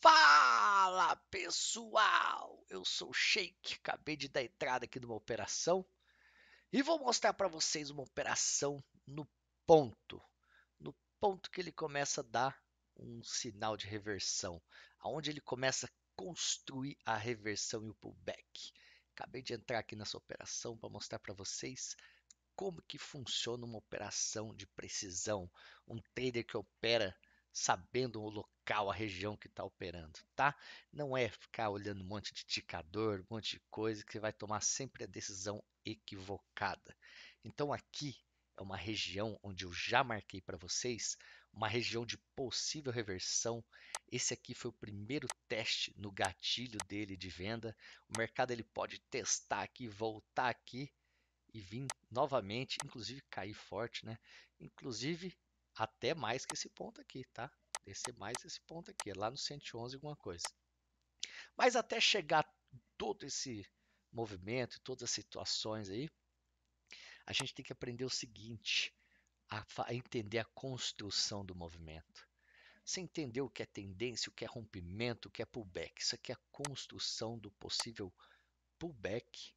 Fala pessoal, eu sou o Shake, acabei de dar entrada aqui numa operação e vou mostrar para vocês uma operação no ponto, no ponto que ele começa a dar um sinal de reversão, aonde ele começa a construir a reversão e o pullback. Acabei de entrar aqui nessa operação para mostrar para vocês como que funciona uma operação de precisão, um trader que opera sabendo o local local, a região que está operando, tá? Não é ficar olhando um monte de indicador, um monte de coisa que você vai tomar sempre a decisão equivocada. Então aqui é uma região onde eu já marquei para vocês, uma região de possível reversão. Esse aqui foi o primeiro teste no gatilho dele de venda. O mercado ele pode testar aqui, voltar aqui e vir novamente, inclusive cair forte, né? Inclusive até mais que esse ponto aqui, tá? descer mais esse ponto aqui, lá no 111 alguma coisa. Mas até chegar todo esse movimento todas as situações aí, a gente tem que aprender o seguinte, a, a entender a construção do movimento. Você entendeu o que é tendência, o que é rompimento, o que é pullback. Isso aqui é a construção do possível pullback.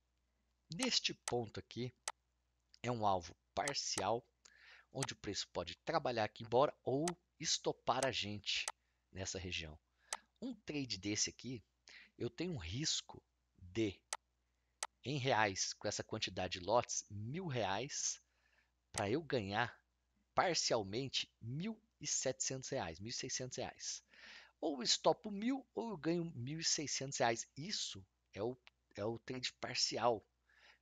Neste ponto aqui, é um alvo parcial, onde o preço pode trabalhar aqui embora ou estopar a gente nessa região. Um trade desse aqui, eu tenho um risco de, em reais, com essa quantidade de lotes, mil reais, para eu ganhar parcialmente mil e setecentos reais, mil e seiscentos reais. Ou eu estopo mil, ou eu ganho mil e seiscentos reais. Isso é o, é o trade parcial.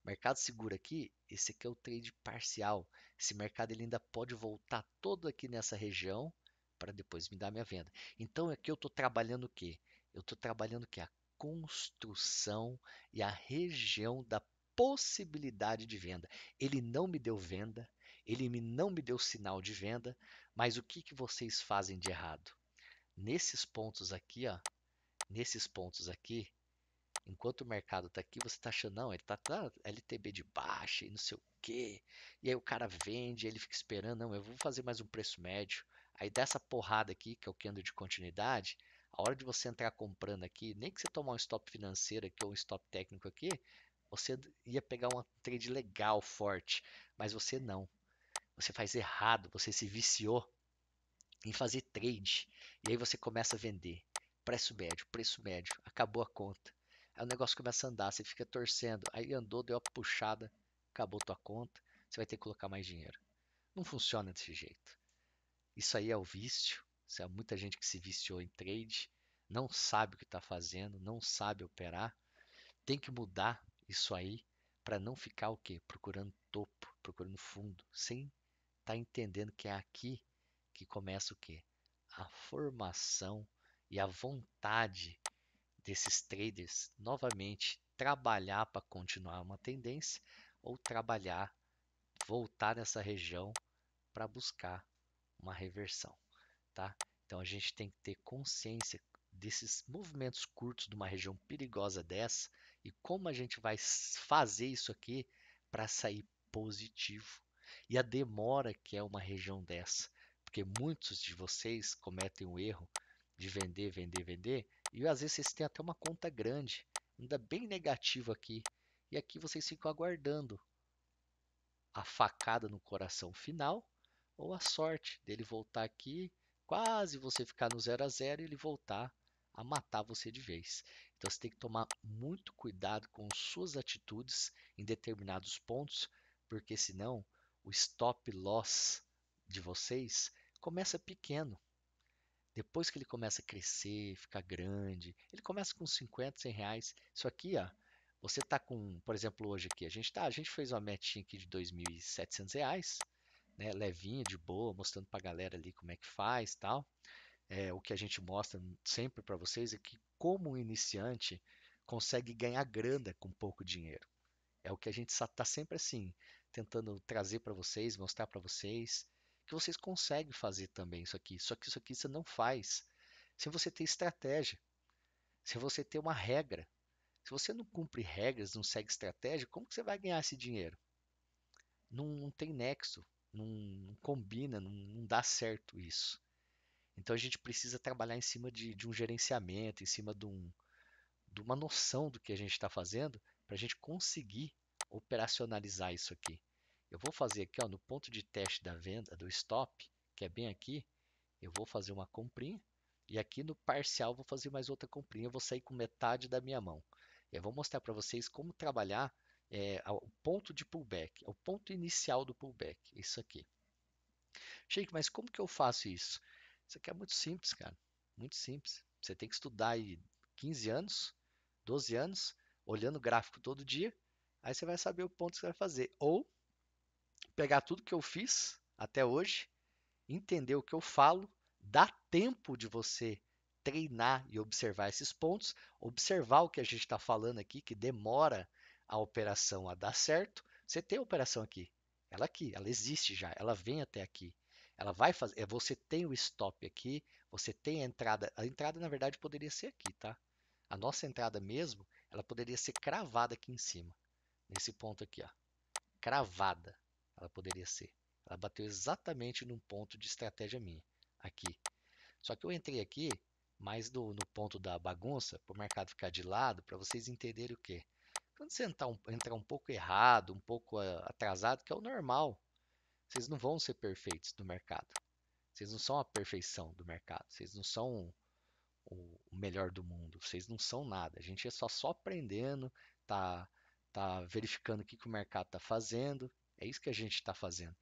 Mercado seguro aqui, esse aqui é o trade parcial. Esse mercado ele ainda pode voltar todo aqui nessa região para depois me dar minha venda. Então aqui é eu estou trabalhando o quê? Eu estou trabalhando o quê? a construção e a região da possibilidade de venda. Ele não me deu venda, ele me, não me deu sinal de venda, mas o que, que vocês fazem de errado? Nesses pontos aqui, ó, nesses pontos aqui, Enquanto o mercado está aqui, você está achando, não, ele está tá, tá LTB de baixa e não sei o quê. E aí o cara vende, ele fica esperando, não, eu vou fazer mais um preço médio. Aí dessa porrada aqui, que é o candle de continuidade, a hora de você entrar comprando aqui, nem que você tomar um stop financeiro aqui ou um stop técnico aqui, você ia pegar uma trade legal, forte, mas você não. Você faz errado, você se viciou em fazer trade. E aí você começa a vender. Preço médio, preço médio, acabou a conta. Aí o negócio começa a andar, você fica torcendo. Aí andou, deu a puxada, acabou tua conta, você vai ter que colocar mais dinheiro. Não funciona desse jeito. Isso aí é o vício. Isso é muita gente que se viciou em trade, não sabe o que está fazendo, não sabe operar. Tem que mudar isso aí para não ficar o quê? Procurando topo, procurando fundo, sem estar tá entendendo que é aqui que começa o quê? A formação e a vontade desses traders novamente trabalhar para continuar uma tendência ou trabalhar, voltar nessa região para buscar uma reversão, tá? Então a gente tem que ter consciência desses movimentos curtos de uma região perigosa dessa e como a gente vai fazer isso aqui para sair positivo. E a demora que é uma região dessa, porque muitos de vocês cometem o erro de vender, vender, vender e às vezes vocês têm até uma conta grande, ainda bem negativa aqui. E aqui vocês ficam aguardando a facada no coração final ou a sorte dele voltar aqui, quase você ficar no 0 a 0 e ele voltar a matar você de vez. Então você tem que tomar muito cuidado com suas atitudes em determinados pontos, porque senão o stop loss de vocês começa pequeno. Depois que ele começa a crescer, ficar grande, ele começa com 50, 100 reais. Isso aqui, ó, você tá com, por exemplo, hoje aqui, a gente tá, a gente fez uma metinha aqui de 2.700 reais, né, levinha, de boa, mostrando para a galera ali como é que faz tal. É, o que a gente mostra sempre para vocês é que como um iniciante consegue ganhar grana com pouco dinheiro. É o que a gente está sempre assim, tentando trazer para vocês, mostrar para vocês que vocês conseguem fazer também isso aqui. Só que isso aqui você não faz se você tem estratégia, se você tem uma regra. Se você não cumpre regras, não segue estratégia, como que você vai ganhar esse dinheiro? Não, não tem nexo, não, não combina, não, não, dá certo isso. Então a gente precisa trabalhar em cima de, de um gerenciamento, em cima de, um, de uma noção do que a gente está fazendo, para a gente conseguir operacionalizar isso aqui. Eu vou fazer aqui ó, no ponto de teste da venda, do stop, que é bem aqui, eu vou fazer uma comprinha e aqui no parcial vou fazer mais outra comprinha, eu vou sair com metade da minha mão. Eu vou mostrar para vocês como trabalhar é, o ponto de pullback, é o ponto inicial do pullback, isso aqui. Sheik, mas como que eu faço isso? Isso aqui é muito simples, cara, muito simples. Você tem que estudar aí 15 anos, 12 anos, olhando o gráfico todo dia, aí você vai saber o ponto que você vai fazer. Ou pegar tudo que eu fiz até hoje, entender o que eu falo, dá tempo de você treinar e observar esses pontos, observar o que a gente está falando aqui, que demora a operação a dar certo. Você tem a operação aqui, ela aqui, ela existe já, ela vem até aqui. Ela vai fazer, é, você tem o stop aqui, você tem a entrada. A entrada, na verdade, poderia ser aqui, tá? A nossa entrada mesmo, ela poderia ser cravada aqui em cima, nesse ponto aqui, ó. Cravada. Ela poderia ser. Ela bateu exatamente num ponto de estratégia minha, aqui. Só que eu entrei aqui mais do, no ponto da bagunça, para o mercado ficar de lado, para vocês entenderem o quê. Quando você entrar um, entrar um pouco errado, um pouco ah, atrasado, que é o normal, vocês não vão ser perfeitos do mercado. Vocês não são a perfeição do mercado. Vocês não são o melhor do mundo. Vocês não são nada. A gente é só só aprendendo, tá, tá verificando o que, que o mercado está fazendo é isso que a gente está fazendo.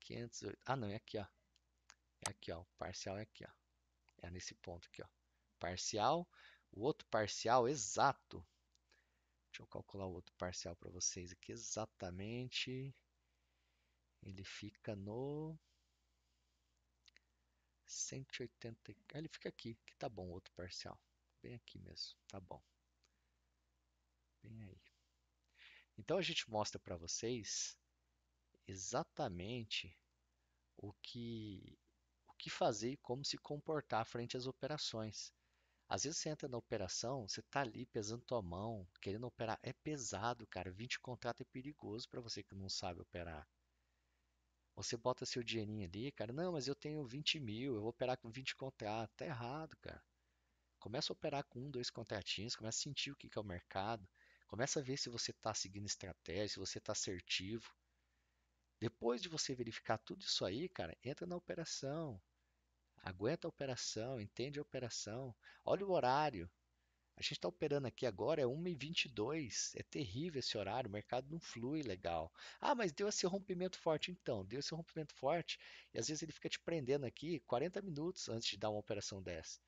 508. Ah, não, é aqui, ó. É aqui, ó. O parcial é aqui, ó. É nesse ponto aqui, ó. Parcial. O outro parcial exato. Deixa eu calcular o outro parcial para vocês aqui exatamente. Ele fica no 180. Ah, ele fica aqui, que tá bom o outro parcial. Bem aqui mesmo, tá bom. Bem aí. Então a gente mostra para vocês exatamente o que o que fazer e como se comportar frente às operações. Às vezes você entra na operação, você está ali pesando tua mão, querendo operar, é pesado, cara. 20 contrato é perigoso para você que não sabe operar. Você bota seu dinheirinho ali, cara. Não, mas eu tenho 20 mil, eu vou operar com 20 contratos. Tá errado, cara. Começa a operar com um, dois contratinhos, começa a sentir o que é o mercado, começa a ver se você está seguindo estratégia, se você está assertivo. Depois de você verificar tudo isso aí, cara, entra na operação. Aguenta a operação, entende a operação. Olha o horário. A gente está operando aqui agora, é 1h22. É terrível esse horário, o mercado não flui legal. Ah, mas deu esse rompimento forte. Então, deu esse rompimento forte e às vezes ele fica te prendendo aqui 40 minutos antes de dar uma operação dessa.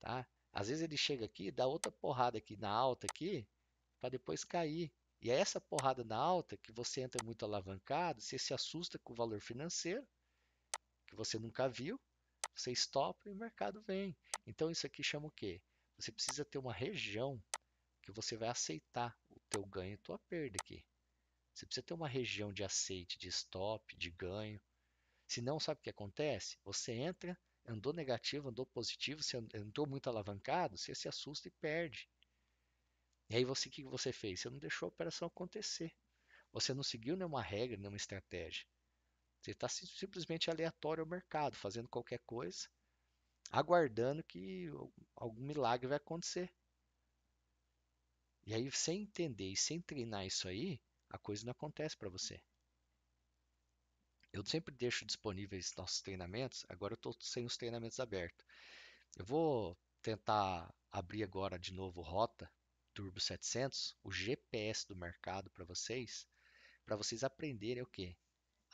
Tá? Às vezes ele chega aqui, dá outra porrada aqui na alta aqui, para depois cair. E é essa porrada na alta que você entra muito alavancado, você se assusta com o valor financeiro, que você nunca viu, você stop e o mercado vem. Então isso aqui chama o quê? Você precisa ter uma região que você vai aceitar o teu ganho e tua perda aqui. Você precisa ter uma região de aceite, de stop, de ganho. Se não, sabe o que acontece? Você entra, andou negativo, andou positivo, você entrou muito alavancado, você se assusta e perde. E aí você, o que você fez? Você não deixou a operação acontecer. Você não seguiu nenhuma regra, nenhuma estratégia. Você está simplesmente aleatório ao mercado, fazendo qualquer coisa, aguardando que algum milagre vai acontecer. E aí, sem entender e sem treinar isso aí, a coisa não acontece para você. Eu sempre deixo disponíveis nossos treinamentos. Agora eu estou sem os treinamentos abertos. Eu vou tentar abrir agora de novo rota Turbo 700, o GPS do mercado para vocês, para vocês aprenderem o que?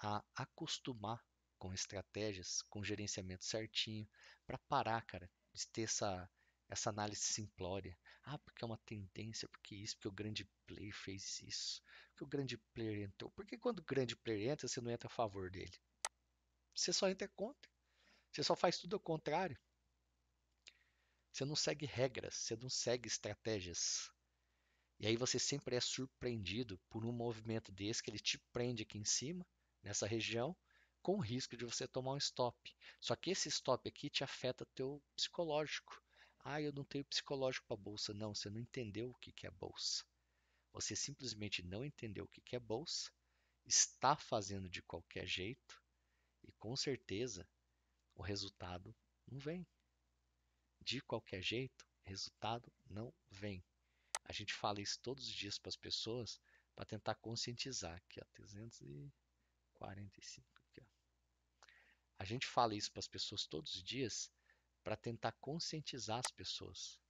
A acostumar com estratégias, com gerenciamento certinho, para parar, cara, de ter essa, essa análise simplória. Ah, porque é uma tendência, porque isso, porque o grande player fez isso, porque o grande player entrou. Porque quando o grande player entra, você não entra a favor dele. Você só entra contra. Você só faz tudo ao contrário. Você não segue regras, você não segue estratégias. E aí você sempre é surpreendido por um movimento desse que ele te prende aqui em cima, nessa região, com o risco de você tomar um stop. Só que esse stop aqui te afeta teu psicológico. Ah, eu não tenho psicológico para bolsa. Não, você não entendeu o que, é bolsa. Você simplesmente não entendeu o que é bolsa, está fazendo de qualquer jeito e com certeza o resultado não vem de qualquer jeito, resultado não vem. A gente fala isso todos os dias para as pessoas para tentar conscientizar. Aqui, ó, 345. Aqui, ó. A gente fala isso para as pessoas todos os dias para tentar conscientizar as pessoas,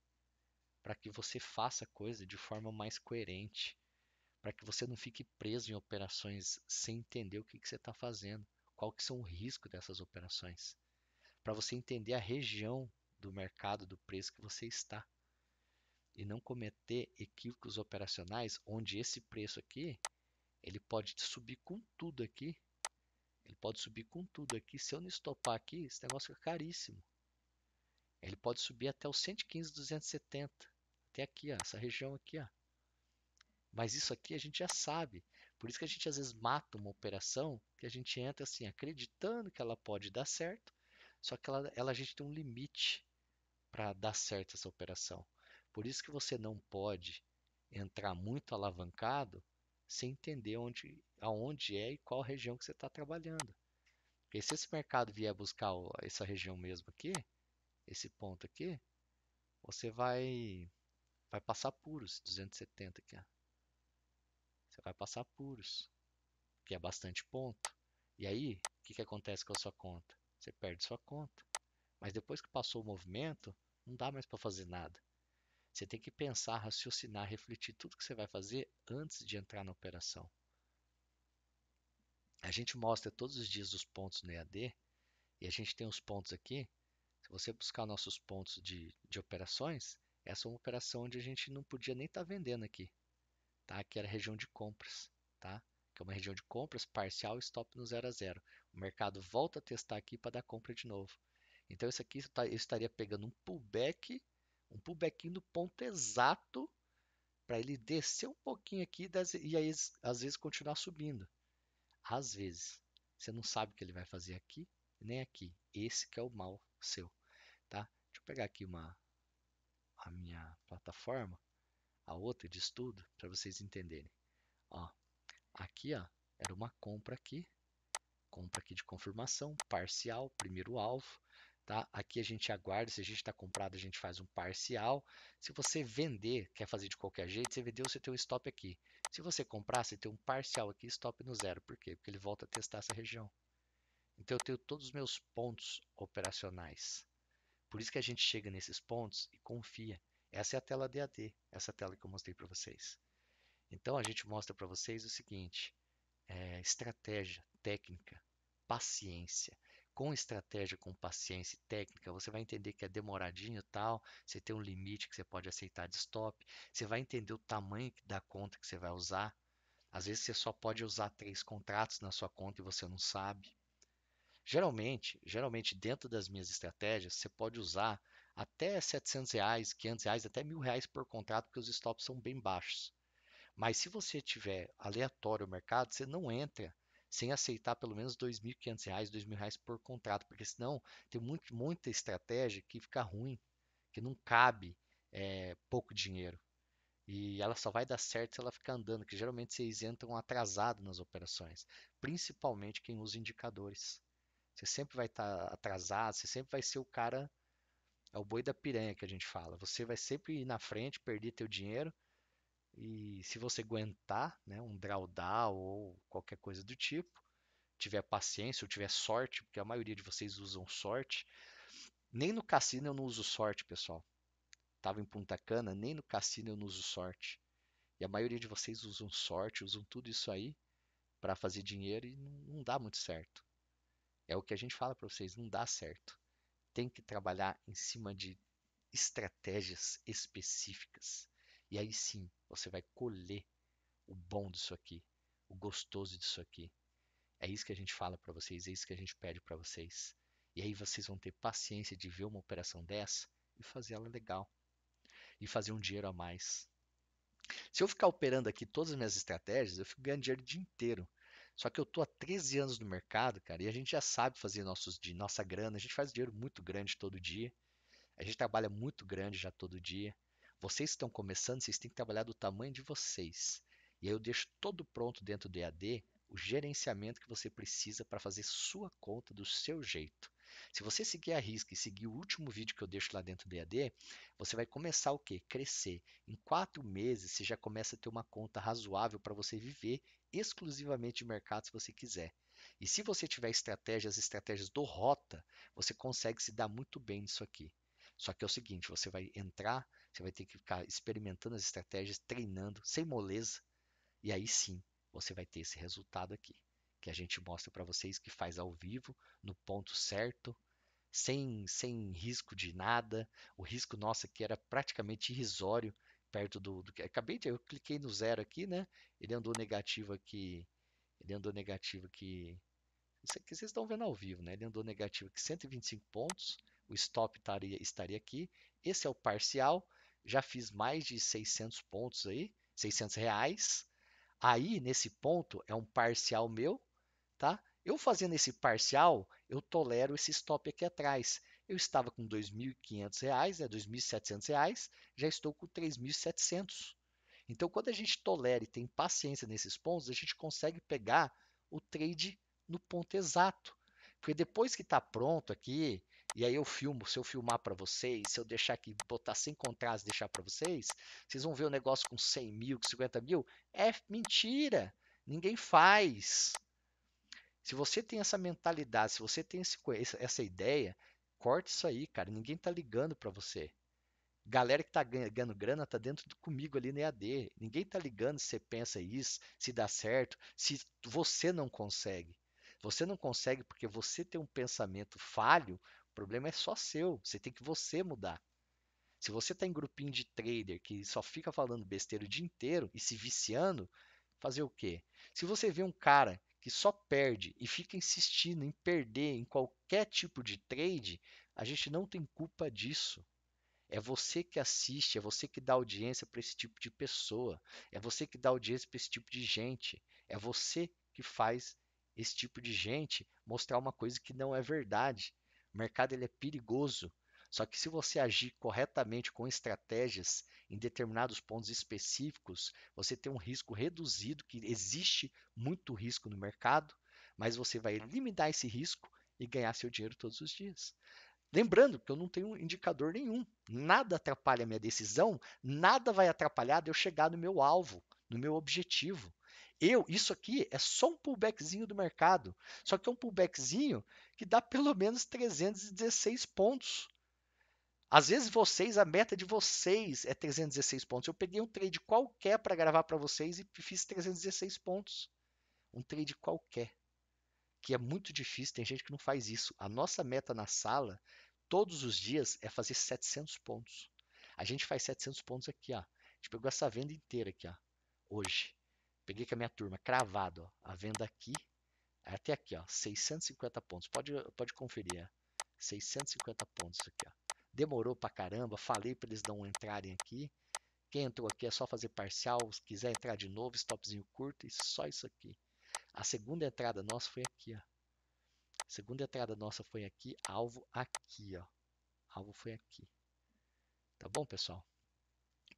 para que você faça a coisa de forma mais coerente, para que você não fique preso em operações sem entender o que, que você está fazendo, qual que são o risco dessas operações, para você entender a região do mercado, do preço que você está. E não cometer equívocos operacionais onde esse preço aqui, ele pode subir com tudo aqui. Ele pode subir com tudo aqui. Se eu não estopar aqui, esse negócio fica caríssimo. Ele pode subir até os 115, 270. Até aqui, ó, essa região aqui. Ó. Mas isso aqui a gente já sabe. Por isso que a gente às vezes mata uma operação que a gente entra assim, acreditando que ela pode dar certo, só que ela, ela a gente tem um limite para dar certo essa operação. Por isso que você não pode entrar muito alavancado sem entender onde, aonde é e qual região que você está trabalhando. Porque se esse mercado vier buscar essa região mesmo aqui, esse ponto aqui, você vai vai passar puros, 270 aqui. Ó. Você vai passar puros, que é bastante ponto. E aí, o que, que acontece com a sua conta? Você perde sua conta. Mas depois que passou o movimento, não dá mais para fazer nada. Você tem que pensar, raciocinar, refletir tudo que você vai fazer antes de entrar na operação. A gente mostra todos os dias os pontos no EAD e a gente tem os pontos aqui. Se você buscar nossos pontos de, de operações, essa é uma operação onde a gente não podia nem estar tá vendendo aqui. Tá? Aqui era a região de compras. Tá? que é uma região de compras parcial stop no 0 a 0. O mercado volta a testar aqui para dar compra de novo. Então isso aqui tá, eu estaria pegando um pullback, um pullback no ponto exato para ele descer um pouquinho aqui e aí, às vezes continuar subindo. Às vezes. Você não sabe o que ele vai fazer aqui, nem aqui. Esse que é o mal seu, tá? Deixa eu pegar aqui uma a minha plataforma, a outra de estudo, para vocês entenderem. Ó, aqui, ó, era uma compra aqui, compra aqui de confirmação, parcial, primeiro alvo, Tá? Aqui a gente aguarda, se a gente está comprado, a gente faz um parcial. Se você vender, quer fazer de qualquer jeito, você vendeu, você tem um stop aqui. Se você comprar, você tem um parcial aqui, stop no zero. Por quê? Porque ele volta a testar essa região. Então eu tenho todos os meus pontos operacionais. Por isso que a gente chega nesses pontos e confia. Essa é a tela DAD, essa tela que eu mostrei para vocês. Então a gente mostra para vocês o seguinte: é, estratégia, técnica, paciência com estratégia, com paciência e técnica, você vai entender que é demoradinho tal, você tem um limite que você pode aceitar de stop, você vai entender o tamanho da conta que você vai usar. Às vezes você só pode usar três contratos na sua conta e você não sabe. Geralmente, geralmente dentro das minhas estratégias, você pode usar até 700 reais, 500 reais, até mil reais por contrato, porque os stops são bem baixos. Mas se você tiver aleatório o mercado, você não entra sem aceitar pelo menos R$ 2.500, R$ 2.000 por contrato, porque senão tem muito, muita estratégia que fica ruim, que não cabe é, pouco dinheiro. E ela só vai dar certo se ela ficar andando, que geralmente vocês entram atrasado nas operações, principalmente quem usa indicadores. Você sempre vai estar tá atrasado, você sempre vai ser o cara, é o boi da piranha que a gente fala. Você vai sempre ir na frente, perder teu dinheiro, e se você aguentar né, um drawdown ou qualquer coisa do tipo, tiver paciência ou tiver sorte, porque a maioria de vocês usam sorte. Nem no cassino eu não uso sorte, pessoal. Tava em Punta Cana, nem no cassino eu não uso sorte. E a maioria de vocês usam sorte, usam tudo isso aí para fazer dinheiro e não, não dá muito certo. É o que a gente fala para vocês, não dá certo. Tem que trabalhar em cima de estratégias específicas. E aí sim, você vai colher o bom disso aqui, o gostoso disso aqui. É isso que a gente fala para vocês, é isso que a gente pede para vocês. E aí vocês vão ter paciência de ver uma operação dessa e fazer ela legal. E fazer um dinheiro a mais. Se eu ficar operando aqui todas as minhas estratégias, eu fico ganhando dinheiro o dia inteiro. Só que eu tô há 13 anos no mercado, cara, e a gente já sabe fazer nossos, de nossa grana, a gente faz dinheiro muito grande todo dia. A gente trabalha muito grande já todo dia. Vocês estão começando, vocês têm que trabalhar do tamanho de vocês. E aí eu deixo todo pronto dentro do EAD o gerenciamento que você precisa para fazer sua conta do seu jeito. Se você seguir a risca e seguir o último vídeo que eu deixo lá dentro do EAD, você vai começar o quê? Crescer. Em quatro meses, você já começa a ter uma conta razoável para você viver exclusivamente de mercado se você quiser. E se você tiver estratégias, estratégias do Rota, você consegue se dar muito bem nisso aqui. Só que é o seguinte, você vai entrar, você vai ter que ficar experimentando as estratégias, treinando, sem moleza. E aí sim, você vai ter esse resultado aqui, que a gente mostra para vocês que faz ao vivo, no ponto certo, sem, sem risco de nada. O risco nosso aqui era praticamente irrisório, perto do, do que acabei de eu cliquei no zero aqui, né? Ele andou negativo aqui, ele andou negativo aqui. Isso aqui vocês estão vendo ao vivo, né? Ele andou negativo aqui 125 pontos. O stop estaria, estaria aqui. Esse é o parcial já fiz mais de 600 pontos aí, 600 reais. Aí, nesse ponto, é um parcial meu, tá? Eu fazendo esse parcial, eu tolero esse stop aqui atrás. Eu estava com R$ 2.500, né, R$ 2.700, já estou com R$ 3.700. Então, quando a gente tolera e tem paciência nesses pontos, a gente consegue pegar o trade no ponto exato. Porque depois que está pronto aqui, e aí eu filmo, se eu filmar para vocês, se eu deixar aqui, botar sem contraste, deixar para vocês, vocês vão ver o negócio com 100 mil, com 50 mil. É mentira. Ninguém faz. Se você tem essa mentalidade, se você tem esse, essa ideia, corte isso aí, cara. Ninguém tá ligando para você. Galera que tá ganhando grana tá dentro de comigo ali no EAD. Ninguém tá ligando se você pensa isso, se dá certo, se você não consegue. Você não consegue porque você tem um pensamento falho, problema é só seu. Você tem que você mudar. Se você está em grupinho de trader que só fica falando besteira o dia inteiro e se viciando, fazer o quê? Se você vê um cara que só perde e fica insistindo em perder em qualquer tipo de trade, a gente não tem culpa disso. É você que assiste, é você que dá audiência para esse tipo de pessoa, é você que dá audiência para esse tipo de gente, é você que faz esse tipo de gente mostrar uma coisa que não é verdade. O mercado ele é perigoso. Só que se você agir corretamente com estratégias em determinados pontos específicos, você tem um risco reduzido, que existe muito risco no mercado, mas você vai limitar esse risco e ganhar seu dinheiro todos os dias. Lembrando que eu não tenho indicador nenhum, nada atrapalha a minha decisão, nada vai atrapalhar de eu chegar no meu alvo, no meu objetivo. Eu, isso aqui é só um pullbackzinho do mercado, só que é um pullbackzinho que dá pelo menos 316 pontos. Às vezes vocês, a meta de vocês é 316 pontos. Eu peguei um trade qualquer para gravar para vocês e fiz 316 pontos. Um trade qualquer. Que é muito difícil, tem gente que não faz isso. A nossa meta na sala, todos os dias, é fazer 700 pontos. A gente faz 700 pontos aqui, ó. A gente pegou essa venda inteira aqui, ó. Hoje. Peguei com a minha turma, cravado, ó, a venda aqui, até aqui, ó, 650 pontos. Pode, pode conferir, ó, é. 650 pontos aqui, ó. Demorou pra caramba, falei para eles não entrarem aqui. Quem entrou aqui é só fazer parcial, se quiser entrar de novo, stopzinho curto e só isso aqui. A segunda entrada nossa foi aqui, ó. A segunda entrada nossa foi aqui, alvo aqui, ó. Alvo foi aqui. Tá bom, pessoal?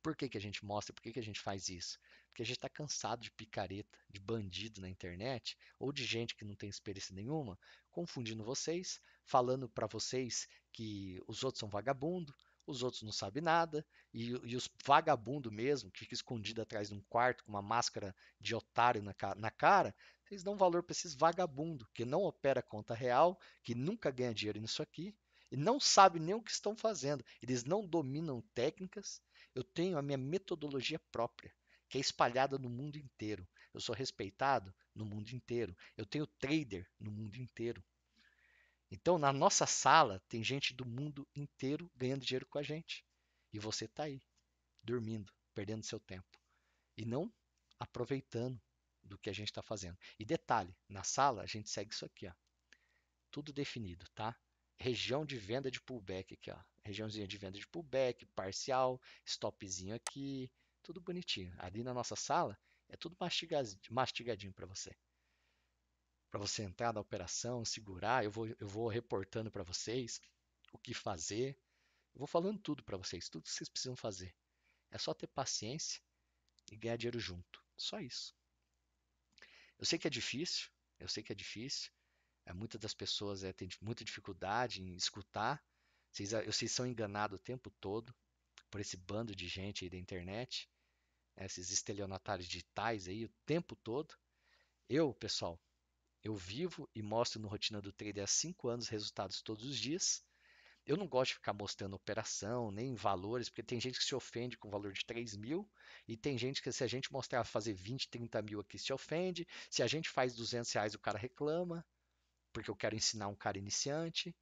Por que, que a gente mostra? Por que, que a gente faz isso? Porque a gente está cansado de picareta, de bandido na internet, ou de gente que não tem experiência nenhuma, confundindo vocês, falando para vocês que os outros são vagabundo, os outros não sabem nada, e, e os vagabundo mesmo, que fica escondido atrás de um quarto com uma máscara de otário na, na cara, vocês dão valor para esses vagabundo que não opera conta real, que nunca ganha dinheiro nisso aqui, e não sabem nem o que estão fazendo. Eles não dominam técnicas. Eu tenho a minha metodologia própria que é espalhada no mundo inteiro. Eu sou respeitado no mundo inteiro. Eu tenho trader no mundo inteiro. Então, na nossa sala, tem gente do mundo inteiro ganhando dinheiro com a gente. E você está aí, dormindo, perdendo seu tempo. E não aproveitando do que a gente está fazendo. E detalhe, na sala a gente segue isso aqui, ó. Tudo definido, tá? Região de venda de pullback aqui, ó. Regiãozinha de venda de pullback, parcial, stopzinho aqui, tudo bonitinho. Ali na nossa sala é tudo mastigadinho para você. Para você entrar na operação, segurar, eu vou, eu vou reportando para vocês o que fazer. Eu vou falando tudo para vocês, tudo que vocês precisam fazer. É só ter paciência e ganhar dinheiro junto. Só isso. Eu sei que é difícil, eu sei que é difícil. É, muitas das pessoas é, têm muita dificuldade em escutar. Vocês, vocês são enganados o tempo todo por esse bando de gente aí da internet, né, esses estelionatários digitais aí o tempo todo. Eu, pessoal, eu vivo e mostro no Rotina do Trader há cinco anos resultados todos os dias. Eu não gosto de ficar mostrando operação, nem valores, porque tem gente que se ofende com o valor de 3 mil, e tem gente que se a gente mostrar fazer 20, 30 mil aqui se ofende, se a gente faz 200 reais o cara reclama, porque eu quero ensinar um cara iniciante.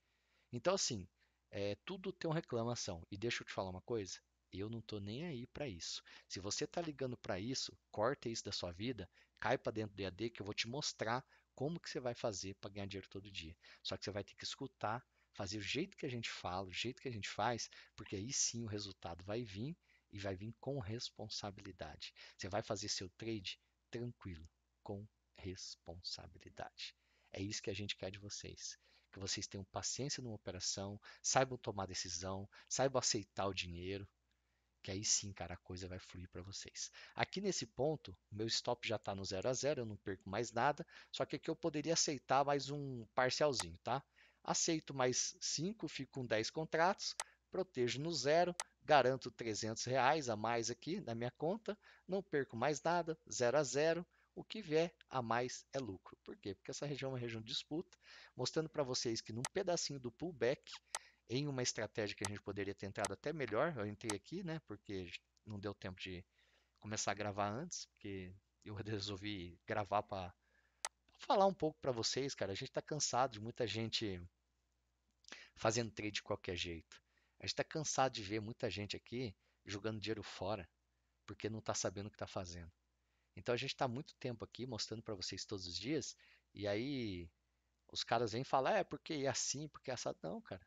Então, assim, é, tudo tem uma reclamação. E deixa eu te falar uma coisa. Eu não estou nem aí para isso. Se você está ligando para isso, corta isso da sua vida, cai para dentro do EAD que eu vou te mostrar como que você vai fazer para ganhar dinheiro todo dia. Só que você vai ter que escutar, fazer o jeito que a gente fala, o jeito que a gente faz, porque aí sim o resultado vai vir e vai vir com responsabilidade. Você vai fazer seu trade tranquilo, com responsabilidade. É isso que a gente quer de vocês que vocês tenham paciência numa operação, saibam tomar decisão, saibam aceitar o dinheiro, que aí sim, cara, a coisa vai fluir para vocês. Aqui nesse ponto, meu stop já está no 0 a 0, eu não perco mais nada, só que aqui eu poderia aceitar mais um parcialzinho, tá? Aceito mais 5, fico com 10 contratos, protejo no zero, garanto 300 reais a mais aqui na minha conta, não perco mais nada, 0 a 0, o que vier a mais é lucro. Por quê? Porque essa região é uma região de disputa, mostrando para vocês que num pedacinho do pullback, em uma estratégia que a gente poderia ter entrado até melhor, eu entrei aqui, né, porque não deu tempo de começar a gravar antes, porque eu resolvi gravar para falar um pouco para vocês, cara. A gente está cansado de muita gente fazendo trade de qualquer jeito. A gente está cansado de ver muita gente aqui jogando dinheiro fora porque não está sabendo o que está fazendo. Então a gente está muito tempo aqui mostrando para vocês todos os dias, e aí os caras vêm falar, é porque é assim, porque é assado. Não, cara.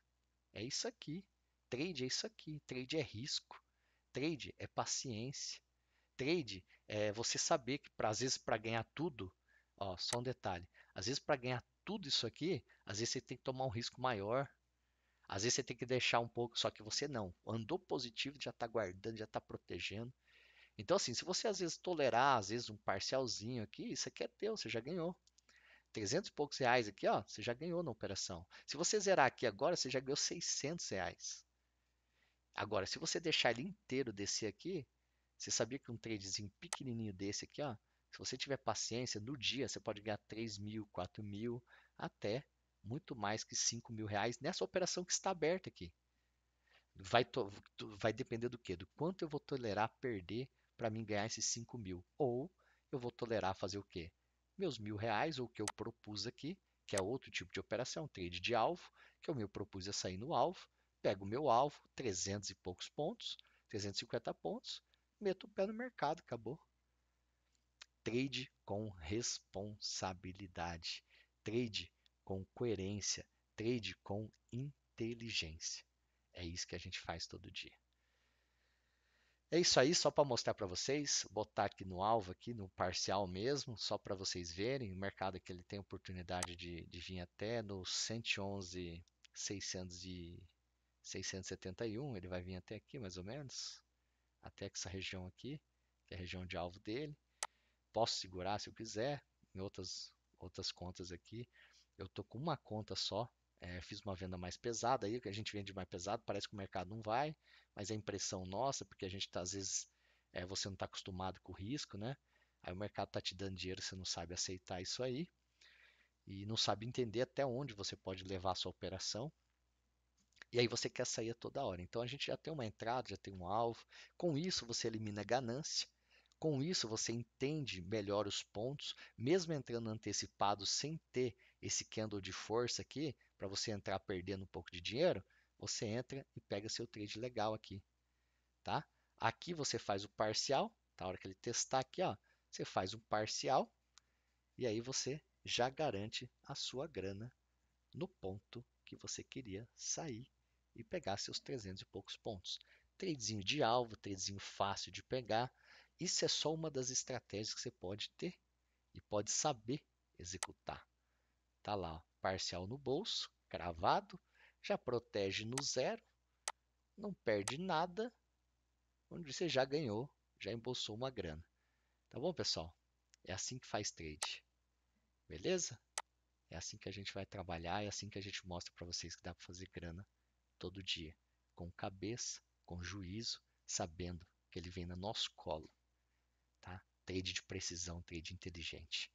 É isso aqui. Trade é isso aqui. Trade é risco. Trade é paciência. Trade é você saber que, pra, às vezes, para ganhar tudo, ó, só um detalhe: às vezes, para ganhar tudo isso aqui, às vezes você tem que tomar um risco maior. Às vezes você tem que deixar um pouco, só que você não. Andou positivo, já está guardando, já está protegendo. Então, assim, se você às vezes tolerar, às vezes, um parcialzinho aqui, isso aqui é teu, você já ganhou. 300 e poucos reais aqui, ó, você já ganhou na operação. Se você zerar aqui agora, você já ganhou 600 reais. Agora, se você deixar ele inteiro descer aqui, você sabia que um tradezinho pequenininho desse aqui, ó, se você tiver paciência, no dia você pode ganhar 3 mil, 4 mil, até muito mais que 5 mil reais nessa operação que está aberta aqui vai, to, vai depender do quê? Do quanto eu vou tolerar perder para mim ganhar esses 5 mil. Ou eu vou tolerar fazer o quê? Meus mil reais, ou o que eu propus aqui, que é outro tipo de operação, trade de alvo, que eu me propus a sair no alvo, pego o meu alvo, 300 e poucos pontos, 350 pontos, meto o pé no mercado, acabou. Trade com responsabilidade, trade com coerência, trade com inteligência. É isso que a gente faz todo dia. É isso aí, só para mostrar para vocês, botar aqui no alvo, aqui no parcial mesmo, só para vocês verem, o mercado que ele tem oportunidade de, de vir até no 111, 600 e 671, ele vai vir até aqui mais ou menos, até essa região aqui, que é a região de alvo dele. Posso segurar se eu quiser, em outras, outras contas aqui, eu tô com uma conta só, é, fiz uma venda mais pesada aí, que a gente vende mais pesado, parece que o mercado não vai, mas é impressão nossa, porque a gente tá, às vezes é, você não está acostumado com o risco, né? Aí o mercado está te dando dinheiro, você não sabe aceitar isso aí e não sabe entender até onde você pode levar a sua operação. E aí você quer sair toda hora. Então a gente já tem uma entrada, já tem um alvo. Com isso você elimina a ganância. Com isso você entende melhor os pontos, mesmo entrando antecipado sem ter esse candle de força aqui, para você entrar perdendo um pouco de dinheiro, você entra e pega seu trade legal aqui, tá? Aqui você faz o parcial, tá? A hora que ele testar aqui, ó, você faz um parcial e aí você já garante a sua grana no ponto que você queria sair e pegar seus 300 e poucos pontos. Tradezinho de alvo, tradezinho fácil de pegar. Isso é só uma das estratégias que você pode ter e pode saber executar. Tá lá, ó parcial no bolso, cravado, já protege no zero, não perde nada, onde você já ganhou, já embolsou uma grana. Tá bom, pessoal? É assim que faz trade. Beleza? É assim que a gente vai trabalhar, é assim que a gente mostra para vocês que dá para fazer grana todo dia, com cabeça, com juízo, sabendo que ele vem no nosso colo, tá? Trade de precisão, trade inteligente.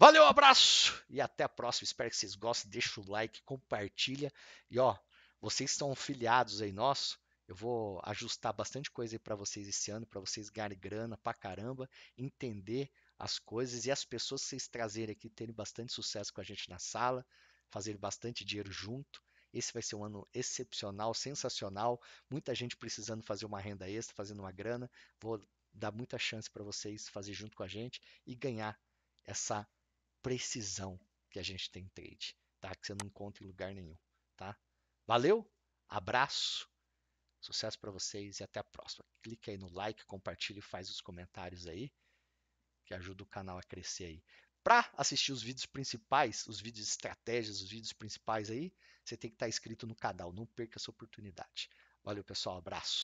Valeu, um abraço e até a próxima. Espero que vocês gostem. Deixa o like, compartilha. E ó, vocês estão filiados aí nosso. Eu vou ajustar bastante coisa aí para vocês esse ano, para vocês ganharem grana pra caramba, entender as coisas e as pessoas que vocês trazerem aqui terem bastante sucesso com a gente na sala, fazerem bastante dinheiro junto. Esse vai ser um ano excepcional, sensacional. Muita gente precisando fazer uma renda extra, fazendo uma grana. Vou dar muita chance para vocês fazer junto com a gente e ganhar essa precisão que a gente tem em trade, tá? Que você não encontra em lugar nenhum, tá? Valeu, abraço, sucesso para vocês e até a próxima. Clique aí no like, compartilha e faz os comentários aí, que ajuda o canal a crescer aí. Para assistir os vídeos principais, os vídeos de estratégias, os vídeos principais aí, você tem que estar tá inscrito no canal. Não perca essa oportunidade. Valeu, pessoal. Abraço.